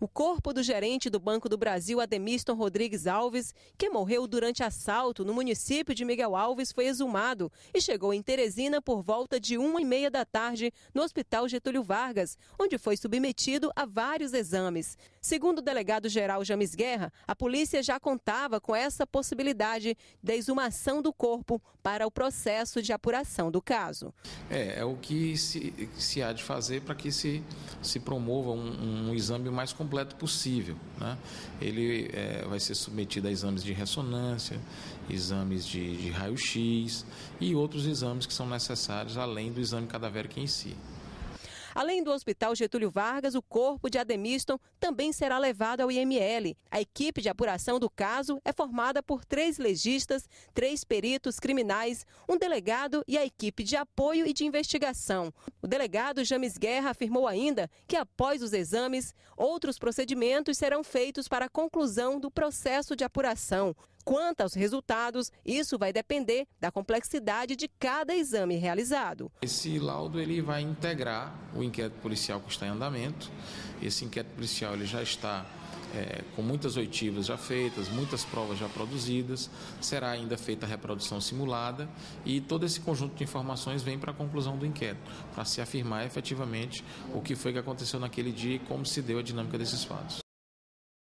o corpo do gerente do Banco do Brasil, Ademiston Rodrigues Alves, que morreu durante assalto no município de Miguel Alves, foi exumado e chegou em Teresina por volta de uma e meia da tarde no Hospital Getúlio Vargas, onde foi submetido a vários exames. Segundo o delegado-geral James Guerra, a polícia já contava com essa possibilidade uma exumação do corpo para o processo de apuração do caso. É, é o que se, se há de fazer para que se, se promova um, um exame o mais completo possível. Né? Ele é, vai ser submetido a exames de ressonância, exames de, de raio-x e outros exames que são necessários além do exame cadavérico em si. Além do Hospital Getúlio Vargas, o corpo de Ademiston também será levado ao IML. A equipe de apuração do caso é formada por três legistas, três peritos criminais, um delegado e a equipe de apoio e de investigação. O delegado James Guerra afirmou ainda que, após os exames, outros procedimentos serão feitos para a conclusão do processo de apuração. Quanto aos resultados, isso vai depender da complexidade de cada exame realizado. Esse laudo ele vai integrar o inquérito policial que está em andamento. Esse inquérito policial ele já está é, com muitas oitivas já feitas, muitas provas já produzidas, será ainda feita a reprodução simulada e todo esse conjunto de informações vem para a conclusão do inquérito, para se afirmar efetivamente o que foi que aconteceu naquele dia e como se deu a dinâmica desses fatos.